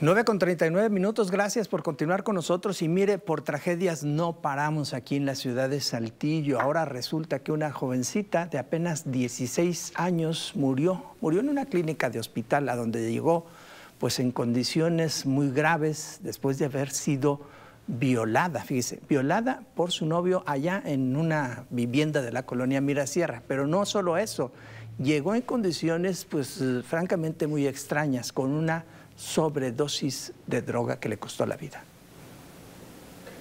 9 con 39 minutos, gracias por continuar con nosotros y mire, por tragedias no paramos aquí en la ciudad de Saltillo. Ahora resulta que una jovencita de apenas 16 años murió, murió en una clínica de hospital a donde llegó pues en condiciones muy graves después de haber sido violada, fíjese, violada por su novio allá en una vivienda de la colonia mira sierra Pero no solo eso, llegó en condiciones, pues eh, francamente muy extrañas, con una sobredosis de droga que le costó la vida.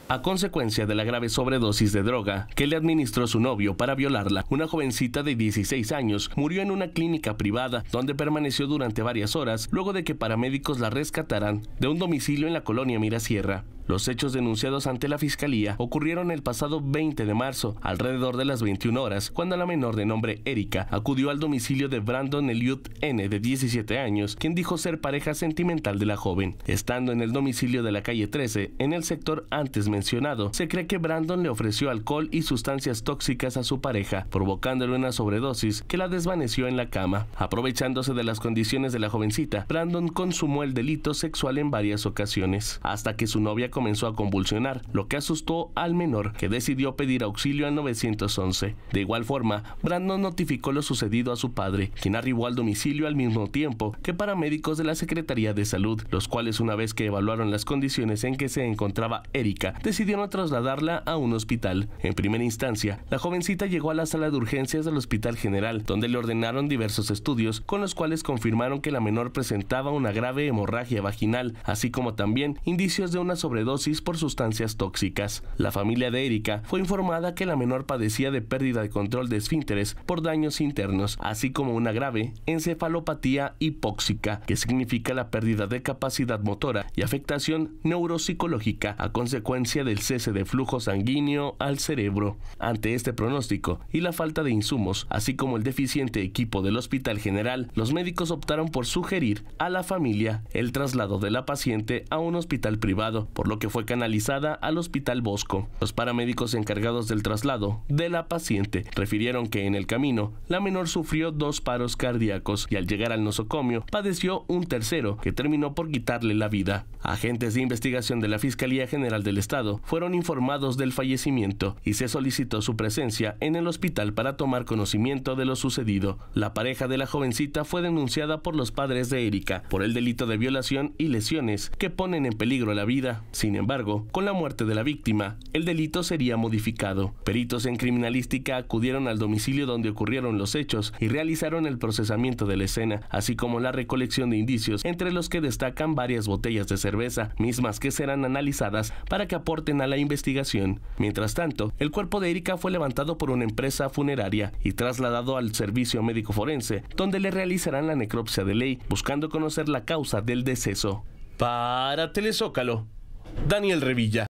A consecuencia de la grave sobredosis de droga que le administró su novio para violarla, una jovencita de 16 años murió en una clínica privada donde permaneció durante varias horas luego de que paramédicos la rescataran de un domicilio en la colonia Mirasierra. Los hechos denunciados ante la fiscalía ocurrieron el pasado 20 de marzo, alrededor de las 21 horas, cuando la menor de nombre Erika acudió al domicilio de Brandon Eliud N, de 17 años, quien dijo ser pareja sentimental de la joven. Estando en el domicilio de la calle 13, en el sector antes mencionado, se cree que Brandon le ofreció alcohol y sustancias tóxicas a su pareja, provocándole una sobredosis que la desvaneció en la cama. Aprovechándose de las condiciones de la jovencita, Brandon consumó el delito sexual en varias ocasiones, hasta que su novia comenzó a convulsionar, lo que asustó al menor, que decidió pedir auxilio al 911. De igual forma, Brandon notificó lo sucedido a su padre, quien arribó al domicilio al mismo tiempo que paramédicos de la Secretaría de Salud, los cuales una vez que evaluaron las condiciones en que se encontraba Erika, decidieron trasladarla a un hospital. En primera instancia, la jovencita llegó a la sala de urgencias del Hospital General, donde le ordenaron diversos estudios, con los cuales confirmaron que la menor presentaba una grave hemorragia vaginal, así como también indicios de una sobredosis dosis por sustancias tóxicas. La familia de Erika fue informada que la menor padecía de pérdida de control de esfínteres por daños internos, así como una grave encefalopatía hipóxica, que significa la pérdida de capacidad motora y afectación neuropsicológica a consecuencia del cese de flujo sanguíneo al cerebro. Ante este pronóstico y la falta de insumos, así como el deficiente equipo del Hospital General, los médicos optaron por sugerir a la familia el traslado de la paciente a un hospital privado, por lo que fue canalizada al Hospital Bosco. Los paramédicos encargados del traslado de la paciente refirieron que en el camino la menor sufrió dos paros cardíacos y al llegar al nosocomio padeció un tercero que terminó por quitarle la vida. Agentes de investigación de la Fiscalía General del Estado fueron informados del fallecimiento y se solicitó su presencia en el hospital para tomar conocimiento de lo sucedido. La pareja de la jovencita fue denunciada por los padres de Erika por el delito de violación y lesiones que ponen en peligro la vida sin embargo, con la muerte de la víctima, el delito sería modificado. Peritos en criminalística acudieron al domicilio donde ocurrieron los hechos y realizaron el procesamiento de la escena, así como la recolección de indicios, entre los que destacan varias botellas de cerveza, mismas que serán analizadas para que aporten a la investigación. Mientras tanto, el cuerpo de Erika fue levantado por una empresa funeraria y trasladado al servicio médico forense, donde le realizarán la necropsia de ley, buscando conocer la causa del deceso. Para Telezócalo, Daniel Revilla.